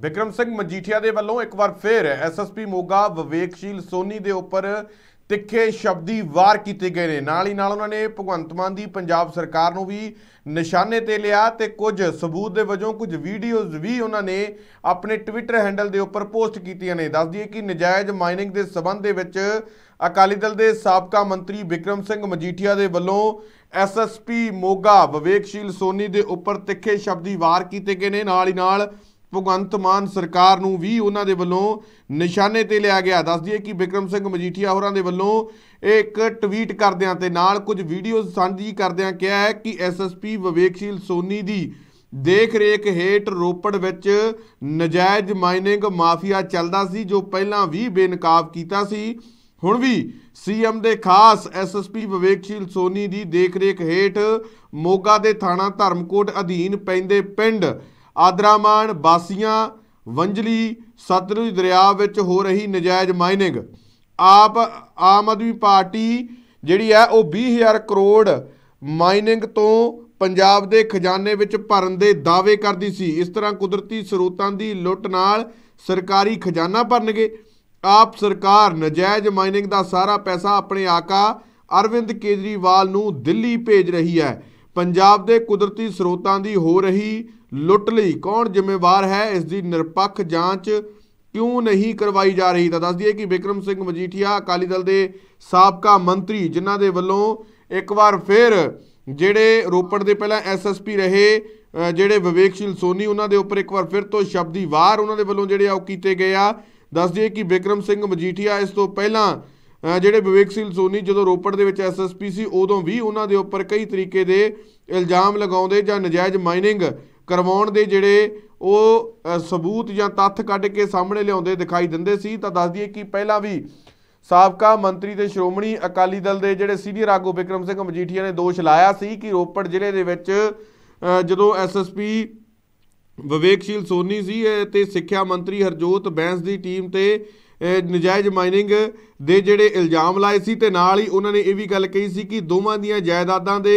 ਬਿਕਰਮ ਸਿੰਘ ਮਜੀਠੀਆ ਦੇ ਵੱਲੋਂ ਇੱਕ ਵਾਰ ਫੇਰ ਐਸਐਸਪੀ ਮੋਗਾ ਵਿਵੇਕਸ਼ੀਲ ਸੋਨੀ ਦੇ ਉੱਪਰ ਤਿੱਖੇ ਸ਼ਬਦੀ ਵਾਰ ਕੀਤੇ ਗਏ ਨੇ ਨਾਲ ਹੀ ਨਾਲ ਉਹਨਾਂ ਨੇ ਭਗਵੰਤ ਮਾਨ ਦੀ ਪੰਜਾਬ ਸਰਕਾਰ ਨੂੰ ਵੀ ਨਿਸ਼ਾਨੇ ਤੇ ਲਿਆ ਤੇ ਕੁਝ ਸਬੂਤ ਦੇ ਵਜੋਂ ਕੁਝ ਵੀਡੀਓਜ਼ ਵੀ ਉਹਨਾਂ ਨੇ ਆਪਣੇ ਟਵਿੱਟਰ ਹੈਂਡਲ ਦੇ ਉੱਪਰ ਪੋਸਟ ਕੀਤੀਆਂ ਨੇ ਦੱਸ ਦਈਏ ਕਿ ਨਜਾਇਜ਼ ਮਾਈਨਿੰਗ ਦੇ ਸਬੰਧ ਦੇ ਵਿੱਚ ਅਕਾਲੀ ਦਲ ਦੇ ਸਾਬਕਾ ਮੰਤਰੀ ਵਿਕਰਮ ਸਿੰਘ ਮਜੀਠੀਆ ਦੇ ਵੱਲੋਂ ਐਸਐਸਪੀ ਮੋਗਾ ਵਿਵੇਕਸ਼ੀਲ ਸੋਨੀ ਦੇ ਉੱਪਰ ਤਿੱਖੇ ਸ਼ਬਦੀ ਵਾਰ ਕੀਤੇ ਗਏ ਨੇ ਨਾਲ ਹੀ ਨਾਲ ਭਗਵੰਤ ਮਾਨ ਸਰਕਾਰ ਨੂੰ ਵੀ ਉਹਨਾਂ ਦੇ ਵੱਲੋਂ ਨਿਸ਼ਾਨੇ ਤੇ ਲਿਆ ਗਿਆ ਦੱਸ ਦਈਏ ਕਿ ਵਿਕਰਮ ਸਿੰਘ ਮਜੀਠੀਆ ਹੋਰਾਂ ਦੇ ਵੱਲੋਂ ਇੱਕ ਟਵੀਟ ਕਰਦਿਆਂ ਤੇ ਨਾਲ ਕੁਝ ਵੀਡੀਓਜ਼ ਸਾਂਝੀ ਕਰਦਿਆਂ ਕਿਹਾ ਹੈ ਕਿ ਐਸਐਸਪੀ ਵਿਵੇਕਸ਼ੀਲ ਸੋਨੀ ਦੀ ਦੇਖ ਰੇਖ ਹੇਠ ਰੋਪੜ ਵਿੱਚ ਨਜਾਇਜ਼ ਮਾਈਨਿੰਗ ਮਾਫੀਆ ਚੱਲਦਾ ਸੀ ਜੋ ਪਹਿਲਾਂ ਵੀ ਬੇਨਕਾਬ ਕੀਤਾ ਸੀ ਹੁਣ ਵੀ ਸੀਐਮ ਦੇ ਖਾਸ ਐਸਐਸਪੀ ਵਿਵੇਕਸ਼ੀਲ ਸੋਨੀ ਦੀ ਦੇਖਰੇਖ ਹੇਠ ਮੋਗਾ ਦੇ ਥਾਣਾ ਧਰਮਕੋਟ ਅਧੀਨ ਪੈਂਦੇ ਪਿੰਡ ਆਦਰਾਮਾਨ ਬਾਸੀਆਂ ਵੰਜਲੀ ਸਤਲੁਜ ਦਰਿਆ ਵਿੱਚ ਹੋ ਰਹੀ ਨਜਾਇਜ਼ ਮਾਈਨਿੰਗ ਆਪ ਆਮ ਆਦਮੀ ਪਾਰਟੀ ਜਿਹੜੀ ਹੈ ਉਹ 20000 ਕਰੋੜ ਮਾਈਨਿੰਗ ਤੋਂ ਪੰਜਾਬ ਦੇ ਖਜ਼ਾਨੇ ਵਿੱਚ ਭਰਨ ਦੇ ਦਾਅਵੇ ਕਰਦੀ ਸੀ ਇਸ ਤਰ੍ਹਾਂ ਕੁਦਰਤੀ ਸਰੋਤਾਂ ਦੀ ਲੁੱਟ ਨਾਲ ਸਰਕਾਰੀ ਖਜ਼ਾਨਾ ਭਰਨਗੇ ਆਪ ਸਰਕਾਰ ਨਜਾਇਜ਼ ਮਾਈਨਿੰਗ ਦਾ ਸਾਰਾ ਪੈਸਾ ਆਪਣੇ ਆਕਾ ਅਰਵਿੰਦ ਕੇਜਰੀਵਾਲ ਨੂੰ ਦਿੱਲੀ ਭੇਜ ਰਹੀ ਹੈ ਪੰਜਾਬ ਦੇ ਕੁਦਰਤੀ ਸਰੋਤਾਂ ਦੀ ਹੋ ਰਹੀ ਲੁੱਟ ਲਈ ਕੌਣ ਜ਼ਿੰਮੇਵਾਰ ਹੈ ਇਸ ਦੀ ਨਿਰਪੱਖ ਜਾਂਚ ਕਿਉਂ ਨਹੀਂ ਕਰਵਾਈ ਜਾ ਰਹੀ ਤਾਂ ਦੱਸ ਹੈ ਕਿ ਵਿਕਰਮ ਸਿੰਘ ਮਜੀਠੀਆ ਅਕਾਲੀ ਦਲ ਦੇ ਸਾਬਕਾ ਮੰਤਰੀ ਜਿਨ੍ਹਾਂ ਦੇ ਵੱਲੋਂ ਇੱਕ ਵਾਰ ਫਿਰ ਜਿਹੜੇ ਰੋਪੜ ਦੇ ਪਹਿਲਾਂ ਐਸਐਸਪੀ ਰਹੇ ਜਿਹੜੇ ਵਿਵੇਕਸ਼ੀਲ ਸੋਨੀ ਉਹਨਾਂ ਦੇ ਉੱਪਰ ਇੱਕ ਵਾਰ ਫਿਰ ਤੋਂ ਸ਼ਬਦੀ ਵਾਰ ਉਹਨਾਂ ਦੇ ਵੱਲੋਂ ਜਿਹੜੇ ਆ ਉਹ ਕੀਤੇ ਗਏ ਆ ਦੱਸ ਹੈ ਕਿ ਵਿਕਰਮ ਸਿੰਘ ਮਜੀਠੀਆ ਇਸ ਤੋਂ ਪਹਿਲਾਂ ਜਿਹੜੇ ਵਿਵੇਕਸ਼ੀਲ ਸੋਨੀ ਜਦੋਂ ਰੋਪੜ ਦੇ ਵਿੱਚ ਐਸਐਸਪੀ ਸੀ ਉਦੋਂ ਵੀ ਉਹਨਾਂ ਦੇ ਉੱਪਰ ਕਈ ਤਰੀਕੇ ਦੇ ਇਲਜ਼ਾਮ ਲਗਾਉਂਦੇ ਜਾਂ ਨਜਾਇਜ਼ ਮਾਈਨਿੰਗ ਕਰਵਾਉਣ ਦੇ ਜਿਹੜੇ ਉਹ ਸਬੂਤ ਜਾਂ ਤੱਥ ਕੱਢ ਕੇ ਸਾਹਮਣੇ ਲਿਆਉਂਦੇ ਦਿਖਾਈ ਦਿੰਦੇ ਸੀ ਤਾਂ ਦੱਸ ਦਈਏ ਕਿ ਪਹਿਲਾਂ ਵੀ ਸਾਬਕਾ ਮੰਤਰੀ ਤੇ ਸ਼੍ਰੋਮਣੀ ਅਕਾਲੀ ਦਲ ਦੇ ਜਿਹੜੇ ਸੀਨੀਅਰ ਆਗੂ ਵਿਕਰਮ ਸਿੰਘ ਮਜੀਠੀਆ ਨੇ ਦੋਸ਼ ਲਾਇਆ ਸੀ ਕਿ ਰੋਪੜ ਜ਼ਿਲ੍ਹੇ ਦੇ ਵਿੱਚ ਜਦੋਂ ਐਸਐਸਪੀ ਵਿਵੇਕਸ਼ੀਲ ਸੋਨੀ ਸੀ ਤੇ ਸਿੱਖਿਆ ਮੰਤਰੀ ਹਰਜੋਤ ਬੈਂਸ ਦੀ ਟੀਮ ਤੇ ਨਜਾਇਜ਼ ਮਾਈਨਿੰਗ ਦੇ ਜਿਹੜੇ ਇਲਜ਼ਾਮ ਲਾਏ ਸੀ ਤੇ ਨਾਲ ਹੀ ਉਹਨਾਂ ਨੇ ਇਹ ਵੀ ਗੱਲ ਕਹੀ ਸੀ ਕਿ ਦੋਵਾਂ ਦੀਆਂ ਜਾਇਦਾਦਾਂ ਦੇ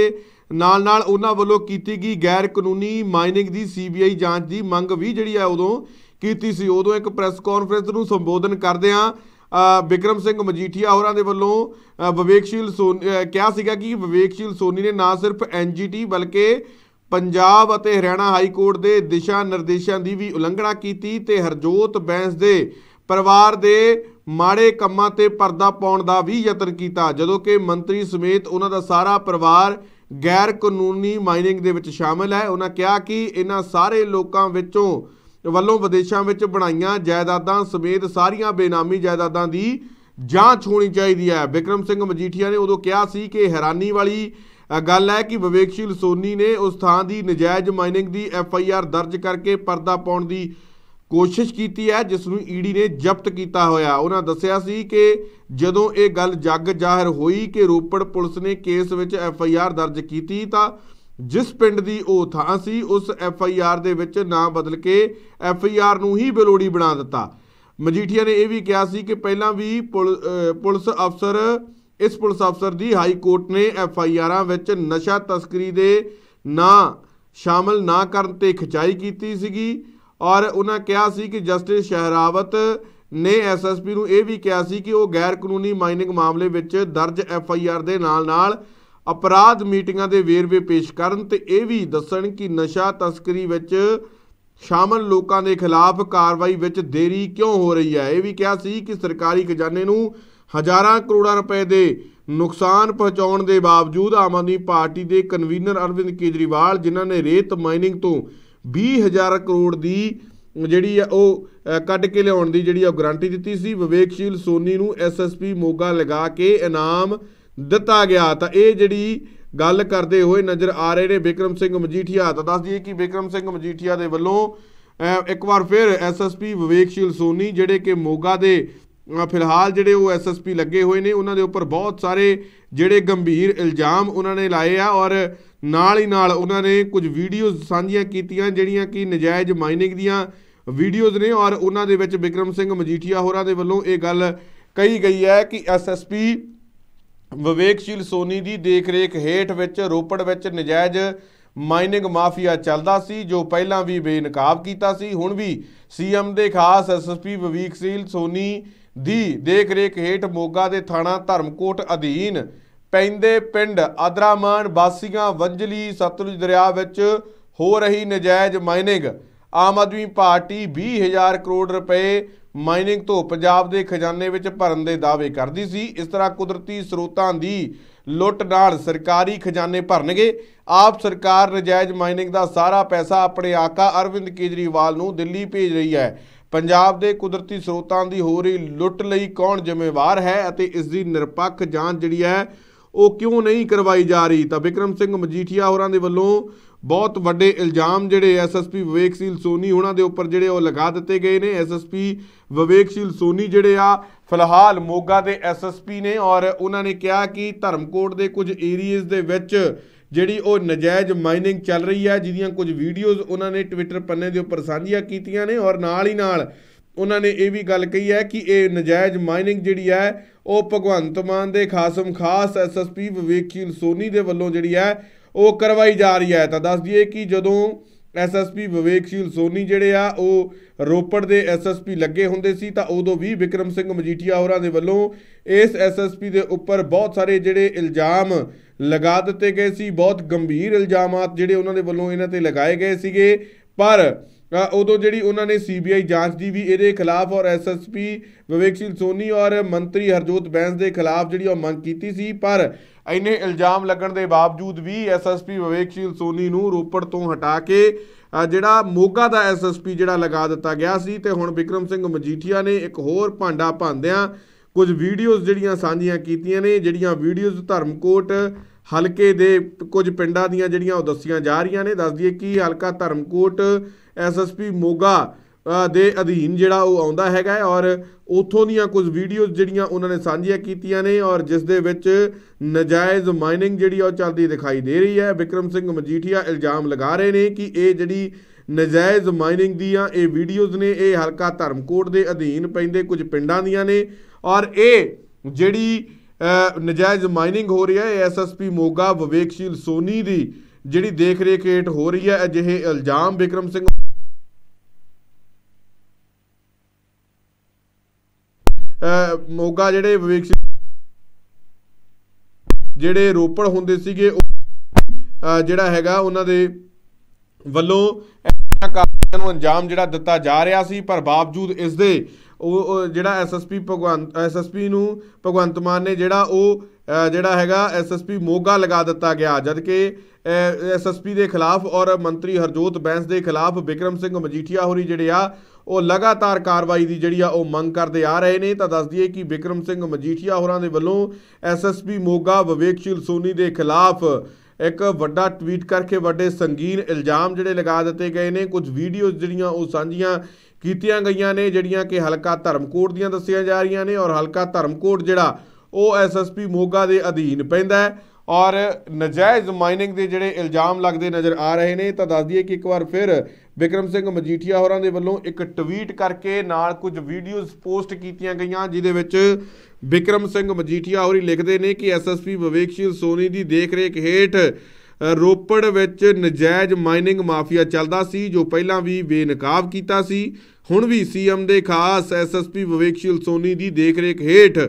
ਨਾਲ ਨਾਲ ਉਹਨਾਂ ਵੱਲੋਂ ਕੀਤੀ ਗਈ ਗੈਰ ਕਾਨੂੰਨੀ ਮਾਈਨਿੰਗ ਦੀ ਸੀਬੀਆਈ ਜਾਂਚ ਦੀ ਮੰਗ ਵੀ ਜਿਹੜੀ ਆ ਉਦੋਂ ਕੀਤੀ ਸੀ ਉਦੋਂ ਇੱਕ ਪ੍ਰੈਸ ਕਾਨਫਰੰਸ ਨੂੰ ਸੰਬੋਧਨ ਕਰਦਿਆਂ ਵਿਕਰਮ ਸਿੰਘ ਮਜੀਠੀਆ ਹੋਰਾਂ ਦੇ ਵੱਲੋਂ ਵਿਵੇਕਸ਼ੀਲ ਸੋਨੀ ਕਿਹਾ ਸੀਗਾ ਕਿ ਵਿਵੇਕਸ਼ੀਲ ਸੋਨੀ ਨੇ ਨਾ ਸਿਰਫ ਐਨਜੀਟੀ ਬਲਕਿ ਪੰਜਾਬ ਅਤੇ ਹਰਿਆਣਾ ਹਾਈ ਕੋਰਟ ਦੇ ਦਿਸ਼ਾ ਨਿਰਦੇਸ਼ਾਂ ਦੀ ਵੀ ਉਲੰਘਣਾ ਕੀਤੀ ਤੇ ਹਰਜੋਤ ਬੈਂਸ ਦੇ ਪਰਿਵਾਰ ਦੇ ਮਾੜੇ ਕੰਮਾਂ ਤੇ ਪਰਦਾ ਪਾਉਣ ਦਾ ਵੀ ਯਤਨ ਕੀਤਾ ਜਦੋਂ ਕਿ ਮੰਤਰੀ ਸਮੇਤ ਉਹਨਾਂ ਦਾ ਸਾਰਾ ਪਰਿਵਾਰ ਗੈਰ ਕਾਨੂੰਨੀ ਮਾਈਨਿੰਗ ਦੇ ਵਿੱਚ ਸ਼ਾਮਲ ਹੈ ਉਹਨਾਂ ਕਿਹਾ ਕਿ ਇਹਨਾਂ ਸਾਰੇ ਲੋਕਾਂ ਵਿੱਚੋਂ ਵੱਲੋਂ ਵਿਦੇਸ਼ਾਂ ਵਿੱਚ ਬਣਾਈਆਂ ਜਾਇਦਾਦਾਂ ਸਮੇਤ ਸਾਰੀਆਂ ਬੇਨਾਮੀ ਜਾਇਦਾਦਾਂ ਦੀ ਜਾਂਚ ਹੋਣੀ ਚਾਹੀਦੀ ਹੈ ਵਿਕਰਮ ਸਿੰਘ ਮਜੀਠੀਆ ਨੇ ਉਦੋਂ ਕਿਹਾ ਸੀ ਕਿ ਹੈਰਾਨੀ ਵਾਲੀ ਗੱਲ ਹੈ ਕਿ ਵਿਵੇਕਸ਼ੀਲ ਸੋਨੀ ਨੇ ਉਸ ਥਾਂ ਦੀ ਨਜਾਇਜ਼ ਮਾਈਨਿੰਗ ਦੀ ਐਫ ਆਈ ਆਰ ਦਰਜ ਕਰਕੇ ਪਰਦਾ ਪਾਉਣ ਦੀ ਕੋਸ਼ਿਸ਼ ਕੀਤੀ ਹੈ ਜਿਸ ਨੂੰ ਈਡੀ ਨੇ ਜ਼ਬਤ ਕੀਤਾ ਹੋਇਆ ਉਹਨਾਂ ਦੱਸਿਆ ਸੀ ਕਿ ਜਦੋਂ ਇਹ ਗੱਲ ਜੱਗ ਜ਼ਾਹਿਰ ਹੋਈ ਕਿ ਰੋਪੜ ਪੁਲਿਸ ਨੇ ਕੇਸ ਵਿੱਚ ਐਫ ਆਈ ਆਰ ਦਰਜ ਕੀਤੀ ਤਾਂ ਜਿਸ ਪਿੰਡ ਦੀ ਉਹ ਥਾਂ ਸੀ ਉਸ ਐਫ ਆਈ ਆਰ ਦੇ ਵਿੱਚ ਨਾਂ ਬਦਲ ਕੇ ਐਫ ਆਈ ਆਰ ਨੂੰ ਹੀ ਬਲੋੜੀ ਬਣਾ ਦਿੱਤਾ ਮਜੀਠੀਆ ਨੇ ਇਹ ਵੀ ਕਿਹਾ ਸੀ ਕਿ ਪਹਿਲਾਂ ਵੀ ਪੁਲਿਸ ਅਫਸਰ ਇਸ ਪੁਲਿਸ ਅਫਸਰ ਦੀ ਹਾਈ ਕੋਰਟ ਨੇ ਐਫ ਆਈ ਆਰਾਂ ਵਿੱਚ ਨਸ਼ਾ ਤਸਕਰੀ ਦੇ ਨਾਂ ਸ਼ਾਮਲ ਨਾ ਕਰਨ ਤੇ ਖਿਚਾਈ ਕੀਤੀ ਸੀਗੀ ਔਰ ਉਹਨਾਂ ਕਿਹਾ ਸੀ ਕਿ ਜਸਟਿਸ ਸ਼ਹਿਰਾਵਤ ਨੇ ਐਸਐਸਪੀ ਨੂੰ ਇਹ ਵੀ ਕਿਹਾ ਸੀ ਕਿ ਉਹ ਗੈਰ ਕਾਨੂੰਨੀ ਮਾਈਨਿੰਗ ਮਾਮਲੇ ਵਿੱਚ ਦਰਜ ਐਫ ਆਈ ਆਰ ਦੇ ਨਾਲ-ਨਾਲ ਅਪਰਾਧ ਮੀਟਿੰਗਾਂ ਦੇ ਵੇਰਵੇ ਪੇਸ਼ ਕਰਨ ਤੇ ਇਹ ਵੀ ਦੱਸਣ ਕਿ ਨਸ਼ਾ ਤਸਕਰੀ ਵਿੱਚ ਸ਼ਾਮਲ ਲੋਕਾਂ ਦੇ ਖਿਲਾਫ ਕਾਰਵਾਈ ਵਿੱਚ ਦੇਰੀ ਕਿਉਂ ਹੋ ਰਹੀ ਹੈ ਇਹ ਵੀ ਕਿਹਾ ਸੀ ਕਿ ਸਰਕਾਰੀ ਖਜ਼ਾਨੇ ਨੂੰ ਹਜ਼ਾਰਾਂ ਕਰੋੜਾਂ ਰੁਪਏ ਦੇ ਨੁਕਸਾਨ ਪਹੁੰਚਾਉਣ ਦੇ ਬਾਵਜੂਦ ਆਮ ਆਦਮੀ ਪਾਰਟੀ ਦੇ ਕਨਵੀਨਰ ਅਰਵਿੰਦ ਕੇਜਰੀਵਾਲ ਜਿਨ੍ਹਾਂ ਨੇ ਰੇਤ ਮਾਈਨਿੰਗ ਤੋਂ 20000 ਕਰੋੜ ਦੀ ਜਿਹੜੀ ਆ ਉਹ ਕੱਢ ਕੇ ਲਿਆਉਣ ਦੀ ਜਿਹੜੀ ਆ ਗਾਰੰਟੀ ਦਿੱਤੀ ਸੀ ਵਿਵੇਕਸ਼ੀਲ ਸੋਨੀ ਨੂੰ ਐਸਐਸਪੀ ਮੋਗਾ ਲਗਾ ਕੇ ਇਨਾਮ ਦਿੱਤਾ ਗਿਆ ਤਾਂ ਇਹ ਜਿਹੜੀ ਗੱਲ ਕਰਦੇ ਹੋਏ ਨਜ਼ਰ ਆ ਰਹੇ ਨੇ ਵਿਕਰਮ ਸਿੰਘ ਮਜੀਠੀਆ ਤਾਂ ਦੱਸ ਦਈਏ ਕਿ ਵਿਕਰਮ ਸਿੰਘ ਮਜੀਠੀਆ ਦੇ ਵੱਲੋਂ ਇੱਕ ਵਾਰ ਫਿਰ ਐਸਐਸਪੀ ਵਿਵੇਕਸ਼ੀਲ ਸੋਨੀ ਜਿਹੜੇ ਕਿ ਮੋਗਾ ਦੇ ਫਿਲਹਾਲ ਜਿਹੜੇ ਉਹ ਐਸਐਸਪੀ ਲੱਗੇ ਹੋਏ ਨੇ ਉਹਨਾਂ ਦੇ ਉੱਪਰ ਬਹੁਤ ਸਾਰੇ ਜਿਹੜੇ ਗੰਭੀਰ ਇਲਜ਼ਾਮ ਉਹਨਾਂ ਨੇ ਲਾਏ ਆ ਔਰ ਨਾਲ ਹੀ ਨਾਲ ਉਹਨਾਂ ਨੇ ਕੁਝ ਵੀਡੀਓਜ਼ ਸਾਂਝੀਆਂ ਕੀਤੀਆਂ ਜਿਹੜੀਆਂ ਕਿ ਨਜਾਇਜ਼ ਮਾਈਨਿੰਗ ਦੀਆਂ ਵੀਡੀਓਜ਼ ਨੇ ਔਰ ਉਹਨਾਂ ਦੇ ਵਿੱਚ ਵਿਕਰਮ ਸਿੰਘ ਮਜੀਠੀਆ ਹੋਰਾਂ ਦੇ ਵੱਲੋਂ ਇਹ ਗੱਲ ਕਹੀ ਗਈ ਹੈ ਕਿ ਐਸਐਸਪੀ ਵਿਵੇਕਸ਼ੀਲ ਸੋਨੀ ਦੀ ਦੇਖਰੇਖ ਹੇਠ ਵਿੱਚ ਰੋਪੜ ਵਿੱਚ ਨਜਾਇਜ਼ ਮਾਈਨਿੰਗ ਮਾਫੀਆ ਚੱਲਦਾ ਸੀ ਜੋ ਪਹਿਲਾਂ ਵੀ ਬੇਨਕਾਬ ਕੀਤਾ ਸੀ ਹੁਣ ਵੀ ਸੀਐਮ ਦੇ ਖਾਸ ਐਸਐਸਪੀ ਵਿਵੇਕਸ਼ੀਲ ਸੋਨੀ ਦੀ ਦੇਖਰੇਖ ਹੇਠ ਮੋਗਾ ਦੇ ਥਾਣਾ ਧਰਮਕੋਟ ਅਧੀਨ ਪੈਂਦੇ ਪਿੰਡ ਅਦਰਾਮਾਨ ਬਾਸੀਆਂ ਵੰਜਲੀ ਸਤਲੁਜ ਦਰਿਆ ਵਿੱਚ ਹੋ ਰਹੀ ਨਜਾਇਜ਼ ਮਾਈਨਿੰਗ ਆਮ ਆਦਮੀ ਪਾਰਟੀ 20000 ਕਰੋੜ ਰੁਪਏ ਮਾਈਨਿੰਗ ਤੋਂ ਪੰਜਾਬ ਦੇ ਖਜ਼ਾਨੇ ਵਿੱਚ ਭਰਨ ਦੇ ਦਾਅਵੇ ਕਰਦੀ ਸੀ ਇਸ ਤਰ੍ਹਾਂ ਕੁਦਰਤੀ ਸਰੋਤਾਂ ਦੀ ਲੁੱਟ ਨਾਲ ਸਰਕਾਰੀ ਖਜ਼ਾਨੇ ਭਰਨਗੇ ਆਪ ਸਰਕਾਰ ਨਜਾਇਜ਼ ਮਾਈਨਿੰਗ ਦਾ ਸਾਰਾ ਪੈਸਾ ਆਪਣੇ ਆਕਾ ਅਰਵਿੰਦ ਕੇਜਰੀਵਾਲ ਨੂੰ ਦਿੱਲੀ ਭੇਜ ਰਹੀ ਹੈ ਪੰਜਾਬ ਦੇ ਕੁਦਰਤੀ ਸਰੋਤਾਂ ਦੀ ਹੋ ਰਹੀ ਲੁੱਟ ਲਈ ਕੌਣ ਜ਼ਿੰਮੇਵਾਰ ਹੈ ਅਤੇ ਇਸ ਦੀ ਨਿਰਪੱਖ ਜਾਂਚ ਜਿਹੜੀ ਹੈ ਉਹ ਕਿਉਂ ਨਹੀਂ ਕਰਵਾਈ ਜਾ ਰਹੀ ਤਾਂ ਵਿਕਰਮ ਸਿੰਘ ਮਜੀਠੀਆ ਹੋਰਾਂ ਦੇ ਵੱਲੋਂ ਬਹੁਤ ਵੱਡੇ ਇਲਜ਼ਾਮ ਜਿਹੜੇ ਐਸਐਸਪੀ ਵਿਵੇਕਸ਼ੀਲ ਸੋਨੀ ਉਹਨਾਂ ਦੇ ਉੱਪਰ ਜਿਹੜੇ ਉਹ ਲਗਾ ਦਿੱਤੇ ਗਏ ਨੇ ਐਸਐਸਪੀ ਵਿਵੇਕਸ਼ੀਲ ਸੋਨੀ ਜਿਹੜੇ ਆ ਫਿਲਹਾਲ ਮੋਗਾ ਦੇ ਐਸਐਸਪੀ ਨੇ ਔਰ ਉਹਨਾਂ ਨੇ ਕਿਹਾ ਕਿ ਧਰਮਕੋਟ ਦੇ ਕੁਝ ਏਰੀਆਜ਼ ਦੇ ਵਿੱਚ ਜਿਹੜੀ ਉਹ ਨਜਾਇਜ਼ ਮਾਈਨਿੰਗ ਚੱਲ ਰਹੀ ਹੈ ਜਿਹਦੀਆਂ ਕੁਝ ਵੀਡੀਓਜ਼ ਉਹਨਾਂ ਨੇ ਟਵਿੱਟਰ ਪੰਨੇ ਦੇ ਉੱਪਰ ਸਾਂਝੀਆਂ ਕੀਤੀਆਂ ਨੇ ਔਰ ਨਾਲ ਹੀ ਨਾਲ ਉਹਨਾਂ ਨੇ ਇਹ ਵੀ ਗੱਲ ਕਹੀ ਹੈ ਕਿ ਇਹ ਨਜਾਇਜ਼ ਮਾਈਨਿੰਗ ਜਿਹੜੀ ਹੈ ਉਹ ਭਗਵੰਤ ਮਾਨ ਦੇ ਖਾਸਮ ਖਾਸ ਐਸਐਸਪੀ ਵਿਵੇਕ ਸਿੰਘ ਸੋਨੀ ਦੇ ਵੱਲੋਂ ਜਿਹੜੀ ਹੈ ਉਹ ਕਰਵਾਈ ਜਾ ਰਹੀ ਹੈ ਤਾਂ ਦੱਸ ਦਈਏ ਕਿ ਜਦੋਂ ਐਸਐਸਪੀ ਵਿਵੇਕ ਸਿੰਘ ਸੋਨੀ ਜਿਹੜੇ ਆ ਉਹ ਰੋਪੜ ਦੇ ਐਸਐਸਪੀ ਲੱਗੇ ਹੁੰਦੇ ਸੀ ਤਾਂ ਉਦੋਂ ਵੀ ਵਿਕਰਮ ਸਿੰਘ ਮਜੀਠੀਆ ਹੋਰਾਂ ਦੇ ਵੱਲੋਂ ਇਸ ਐਸਐਸਪੀ ਦੇ ਉੱਪਰ ਬਹੁਤ ਸਾਰੇ ਜਿਹੜੇ ਇਲਜ਼ਾਮ ਲਗਾ ਦਿੱਤੇ ਗਏ ਸੀ ਬਹੁਤ ਗੰਭੀਰ ਇਲਜ਼ਾਮਾਤ ਜਿਹੜੇ ਉਹਨਾਂ ਦੇ ਵੱਲੋਂ ਇਹਨਾਂ ਤੇ ਲਗਾਏ ਗਏ ਸੀਗੇ ਪਰ ਉਦੋਂ ਜਿਹੜੀ ਉਹਨਾਂ ਨੇ ਸੀਬੀਆਈ ਜਾਂਚ ਦੀ ਵੀ ਇਹਦੇ ਖਿਲਾਫ ਔਰ ਐਸਐਸਪੀ ਵਿਵੇਕਸ਼ੀਲ ਸੋਨੀ ਔਰ ਮੰਤਰੀ ਹਰਜੋਤ ਬੈਂਸ ਦੇ ਖਿਲਾਫ ਜਿਹੜੀ ਉਹ ਮੰਗ ਕੀਤੀ ਸੀ ਪਰ ਇਨੇ ਇਲਜ਼ਾਮ ਲੱਗਣ ਦੇ ਬਾਵਜੂਦ ਵੀ ਐਸਐਸਪੀ ਵਿਵੇਕਸ਼ੀਲ ਸੋਨੀ ਨੂੰ ਰੋਪੜ ਤੋਂ ਹਟਾ ਕੇ ਜਿਹੜਾ ਮੋਗਾ ਦਾ ਐਸਐਸਪੀ ਜਿਹੜਾ ਲਗਾ ਦਿੱਤਾ ਗਿਆ ਸੀ ਤੇ ਹੁਣ ਵਿਕਰਮ ਸਿੰਘ ਮਜੀਠੀਆ ਨੇ ਇੱਕ ਹੋਰ ਭਾਂਡਾ ਭਾਂਦਿਆਂ ਕੁਝ ਵੀਡੀਓਜ਼ ਜਿਹੜੀਆਂ ਸਾਂਝੀਆਂ ਕੀਤੀਆਂ ਨੇ ਜਿਹੜੀਆਂ ਵੀਡੀਓਜ਼ ਧਰਮਕੋਟ ਹਲਕੇ ਦੇ ਕੁਝ ਪਿੰਡਾਂ ਦੀਆਂ ਜਿਹੜੀਆਂ ਉਹ ਦੱਸੀਆਂ ਜਾ ਰਹੀਆਂ ਨੇ ਦੱਸ ਦਈਏ ਕਿ ਹਲਕਾ ਧਰਮਕੋਟ ਐਸਐਸਪੀ ਮੋਗਾ ਦੇ ਅਧੀਨ ਜਿਹੜਾ ਉਹ ਆਉਂਦਾ ਹੈਗਾ ਔਰ ਉਥੋਂ ਦੀਆਂ ਕੁਝ ਵੀਡੀਓਜ਼ ਜਿਹੜੀਆਂ ਉਹਨਾਂ ਨੇ ਸਾਂਝੀਆਂ ਕੀਤੀਆਂ ਨੇ ਔਰ ਜਿਸ ਦੇ ਵਿੱਚ ਨਜਾਇਜ਼ ਮਾਈਨਿੰਗ ਜਿਹੜੀ ਉਹ ਚੱਲਦੀ ਦਿਖਾਈ ਦੇ ਰਹੀ ਹੈ ਵਿਕਰਮ ਸਿੰਘ ਮਜੀਠੀਆ ਇਲਜ਼ਾਮ ਲਗਾ ਰਹੇ ਨੇ ਕਿ ਇਹ ਜਿਹੜੀ ਨਜਾਇਜ਼ ਮਾਈਨਿੰਗ ਦੀਆਂ ਇਹ ਵੀਡੀਓਜ਼ ਨੇ ਇਹ ਹਲਕਾ ਧਰਮਕੋਟ ਦੇ ਅਧੀਨ ਪੈਂਦੇ ਕੁਝ ਪਿੰਡਾਂ ਦੀਆਂ ਨੇ ਔਰ ਇਹ ਜਿਹੜੀ ਨਜਾਇਜ਼ ਮਾਈਨਿੰਗ ਹੋ ਰਹੀ ਹੈ ਐਸਐਸਪੀ ਮੋਗਾ ਵਿਵੇਕਸ਼ੀਲ ਸੋਨੀ ਦੀ ਜਿਹੜੀ ਦੇਖ ਰੇਖ ਹੇਠ ਹੋ ਰਹੀ ਹੈ ਅਜਿਹੇ ਇਲਜ਼ਾਮ ਵਿਕਰਮ ਸਿੰਘ ਮੋਗਾ ਜਿਹੜੇ ਵਿਵੇਕਸ਼ੀਲ ਜਿਹੜੇ ਰੋਪੜ ਹੁੰਦੇ ਸੀਗੇ ਜਿਹੜਾ ਹੈਗਾ ਉਹਨਾਂ ਦੇ ਵੱਲੋਂ ਕਾਰਜਾਂ ਨੂੰ ਅੰਜਾਮ ਜਿਹੜਾ ਦਿੱਤਾ ਜਾ ਰਿਹਾ ਸੀ ਪਰ ਬਾਵਜੂਦ ਇਸ ਦੇ ਉਹ ਜਿਹੜਾ ਐਸਐਸਪੀ ਭਗਵੰਤ ਐਸਐਸਪੀ ਨੂੰ ਭਗਵੰਤ ਮਾਨ ਨੇ ਜਿਹੜਾ ਉਹ ਜਿਹੜਾ ਹੈਗਾ ਐਸਐਸਪੀ ਮੋਗਾ ਲਗਾ ਦਿੱਤਾ ਗਿਆ ਜਦ ਕਿ ਐਸਐਸਪੀ ਦੇ ਖਿਲਾਫ ਔਰ ਮੰਤਰੀ ਹਰਜੋਤ ਬੈਂਸ ਦੇ ਖਿਲਾਫ ਵਿਕਰਮ ਸਿੰਘ ਮਜੀਠੀਆ ਹੋਰੀ ਜਿਹੜੇ ਆ ਉਹ ਲਗਾਤਾਰ ਕਾਰਵਾਈ ਦੀ ਜਿਹੜੀ ਆ ਉਹ ਮੰਗ ਕਰਦੇ ਆ ਰਹੇ ਨੇ ਤਾਂ ਦੱਸ ਦਈਏ ਕਿ ਵਿਕਰਮ ਸਿੰਘ ਮਜੀਠੀਆ ਹੋਰਾਂ ਦੇ ਵੱਲੋਂ ਐਸਐਸਪੀ ਮੋਗਾ ਵਿਵੇਕਸ਼ੀਲ ਸੋਨੀ ਦੇ ਖਿਲਾਫ ਇੱਕ ਵੱਡਾ ਟਵੀਟ ਕਰਕੇ ਵੱਡੇ ਸੰਗੀਨ ਇਲਜ਼ਾਮ ਜਿਹੜੇ ਲਗਾ ਦਿੱਤੇ ਗਏ ਨੇ ਕੁਝ ਵੀਡੀਓਜ਼ ਜਿਹੜੀਆਂ ਉਹ ਸਾਂਝੀਆਂ ਕੀਤੀਆਂ ਗਈਆਂ ਨੇ ਜਿਹੜੀਆਂ ਕਿ ਹਲਕਾ ਧਰਮਕੋਟ ਦੀਆਂ ਦੱਸੀਆਂ ਜਾ ਰਹੀਆਂ ਨੇ ਔਰ ਹਲਕਾ ਧਰਮਕੋਟ ਜਿਹੜਾ ਉਹ ਐਸਐਸਪੀ ਮੋਗਾ ਦੇ ਅਧੀਨ ਪੈਂਦਾ ਹੈ ਔਰ ਨਜਾਇਜ਼ ਮਾਈਨਿੰਗ ਦੇ ਜਿਹੜੇ ਇਲਜ਼ਾਮ ਲੱਗਦੇ ਨਜ਼ਰ ਆ ਰਹੇ ਨੇ ਤਾਂ ਦੱਸ ਦਈਏ ਕਿ ਇੱਕ ਵਾਰ ਫਿਰ ਵਿਕਰਮ ਸਿੰਘ ਮਜੀਠੀਆ ਹੋਰਾਂ ਦੇ ਵੱਲੋਂ ਇੱਕ ਟਵੀਟ ਕਰਕੇ ਨਾਲ ਕੁਝ ਵੀਡੀਓਜ਼ ਪੋਸਟ ਕੀਤੀਆਂ ਗਈਆਂ ਜਿਦੇ ਵਿੱਚ ਵਿਕਰਮ ਸਿੰਘ ਮਜੀਠੀਆ ਹੋਰੀ ਲਿਖਦੇ ਨੇ ਕਿ ਐਸਐਸਪੀ ਵਿਵੇਕਸ਼ੀਲ ਸੋਨੀ ਦੀ ਦੇਖਰੇਖ ਹੇਠ ਰੋਪੜ ਵਿੱਚ ਨਜਾਇਜ਼ ਮਾਈਨਿੰਗ ਮਾਫੀਆ ਚੱਲਦਾ ਸੀ ਜੋ ਪਹਿਲਾਂ ਵੀ ਬੇਨਕਾਬ ਕੀਤਾ ਸੀ ਹੁਣ ਵੀ ਸੀਐਮ ਦੇ ਖਾਸ ਐਸਐਸਪੀ ਵਿਵੇਕਸ਼ੀਲ ਸੋਨੀ ਦੀ ਦੇਖਰੇਖ ਹੇਠ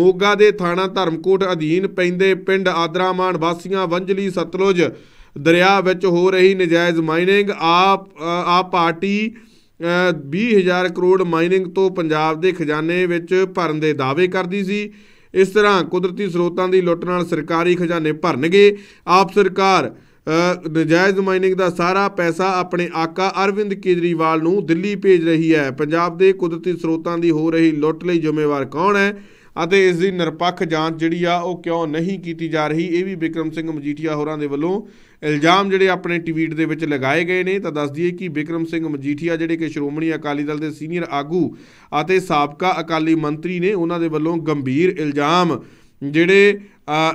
ਮੋਗਾ ਦੇ ਥਾਣਾ ਧਰਮਕੋਟ ਅਧੀਨ ਪੈਂਦੇ ਪਿੰਡ ਆਦਰਾਮਾਨ ਵਾਸੀਆਂ ਵੰਜਲੀ ਸਤਲੁਜ ਦਰਿਆ ਵਿੱਚ ਹੋ ਰਹੀ ਨਜਾਇਜ਼ ਮਾਈਨਿੰਗ ਆਪ ਆ ਪਾਰਟੀ 20000 ਕਰੋੜ ਮਾਈਨਿੰਗ ਤੋਂ ਪੰਜਾਬ ਦੇ ਖਜ਼ਾਨੇ ਵਿੱਚ ਭਰਨ ਦੇ ਦਾਅਵੇ ਕਰਦੀ ਸੀ ਇਸ ਤਰ੍ਹਾਂ ਕੁਦਰਤੀ ਸਰੋਤਾਂ ਦੀ ਲੁੱਟ ਨਾਲ ਸਰਕਾਰੀ ਖਜ਼ਾਨੇ ਭਰਨਗੇ ਆਪ ਸਰਕਾਰ ਨਜਾਇਜ਼ ਮਾਈਨਿੰਗ ਦਾ ਸਾਰਾ ਪੈਸਾ ਆਪਣੇ ਆਕਾ ਅਰਵਿੰਦ ਕੇਜਰੀਵਾਲ ਨੂੰ ਦਿੱਲੀ ਭੇਜ ਰਹੀ ਹੈ ਪੰਜਾਬ ਦੇ ਕੁਦਰਤੀ ਸਰੋਤਾਂ ਦੀ ਹੋ ਰਹੀ ਲੁੱਟ ਲਈ ਜ਼ਿੰਮੇਵਾਰ ਕੌਣ ਹੈ ਅਤੇ ਇਸ ਦੀ ਨਿਰਪੱਖ ਜਾਂਚ ਜਿਹੜੀ ਆ ਉਹ ਕਿਉਂ ਨਹੀਂ ਕੀਤੀ ਜਾ ਰਹੀ ਇਹ ਵੀ ਵਿਕਰਮ ਸਿੰਘ ਮਜੀਠੀਆ ਹੋਰਾਂ ਦੇ ਵੱਲੋਂ ਇਲਜ਼ਾਮ ਜਿਹੜੇ ਆਪਣੇ ਟਵੀਟ ਦੇ ਵਿੱਚ ਲਗਾਏ ਗਏ ਨੇ ਤਾਂ ਦੱਸ ਦਈਏ ਕਿ ਵਿਕਰਮ ਸਿੰਘ ਮਜੀਠੀਆ ਜਿਹੜੇ ਕਿ ਸ਼੍ਰੋਮਣੀ ਅਕਾਲੀ ਦਲ ਦੇ ਸੀਨੀਅਰ ਆਗੂ ਅਤੇ ਸਾਬਕਾ ਅਕਾਲੀ ਮੰਤਰੀ ਨੇ ਉਹਨਾਂ ਦੇ ਵੱਲੋਂ ਗੰਭੀਰ ਇਲਜ਼ਾਮ ਜਿਹੜੇ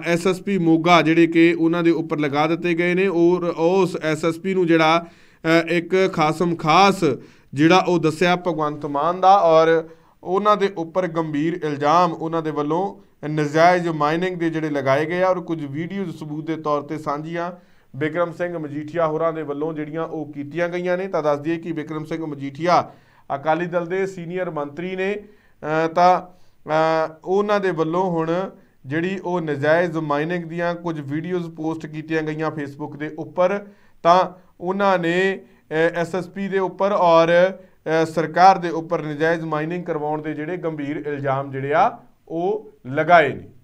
ਐਸਐਸਪੀ ਮੋਗਾ ਜਿਹੜੇ ਕਿ ਉਹਨਾਂ ਦੇ ਉੱਪਰ ਲਗਾ ਦਿੱਤੇ ਗਏ ਨੇ ਔਰ ਉਸ ਐਸਐਸਪੀ ਨੂੰ ਜਿਹੜਾ ਇੱਕ ਖਾਸਮ ਖਾਸ ਜਿਹੜਾ ਉਹ ਦੱਸਿਆ ਭਗਵੰਤ ਮਾਨ ਦਾ ਔਰ ਉਹਨਾਂ ਦੇ ਉੱਪਰ ਗੰਭੀਰ ਇਲਜ਼ਾਮ ਉਹਨਾਂ ਦੇ ਵੱਲੋਂ ਨਜਾਇਜ਼ ਮਾਈਨਿੰਗ ਦੇ ਜਿਹੜੇ ਲਗਾਏ ਗਏ ਆ ਔਰ ਕੁਝ ਵੀਡੀਓਜ਼ ਸਬੂਤ ਦੇ ਤੌਰ ਤੇ ਸਾਂਝੀਆਂ ਵਿਕਰਮ ਸਿੰਘ ਮਜੀਠੀਆ ਹੋਰਾਂ ਦੇ ਵੱਲੋਂ ਜਿਹੜੀਆਂ ਉਹ ਕੀਤੀਆਂ ਗਈਆਂ ਨੇ ਤਾਂ ਦੱਸ ਦਈਏ ਕਿ ਵਿਕਰਮ ਸਿੰਘ ਮਜੀਠੀਆ ਅਕਾਲੀ ਦਲ ਦੇ ਸੀਨੀਅਰ ਮੰਤਰੀ ਨੇ ਤਾਂ ਉਹਨਾਂ ਦੇ ਵੱਲੋਂ ਹੁਣ ਜਿਹੜੀ ਉਹ ਨਜਾਇਜ਼ ਮਾਈਨਿੰਗ ਦੀਆਂ ਕੁਝ ਵੀਡੀਓਜ਼ ਪੋਸਟ ਕੀਤੀਆਂ ਗਈਆਂ ਫੇਸਬੁੱਕ ਦੇ ਉੱਪਰ ਤਾਂ ਉਹਨਾਂ ਨੇ ਐਸਐਸਪੀ ਦੇ ਉੱਪਰ ਔਰ ਸਰਕਾਰ ਦੇ ਉੱਪਰ ਨਜਾਇਜ਼ ਮਾਈਨਿੰਗ ਕਰਵਾਉਣ ਦੇ ਜਿਹੜੇ ਗੰਭੀਰ ਇਲਜ਼ਾਮ ਜਿਹੜੇ ਆ ਉਹ ਲਗਾਏ ਨੇ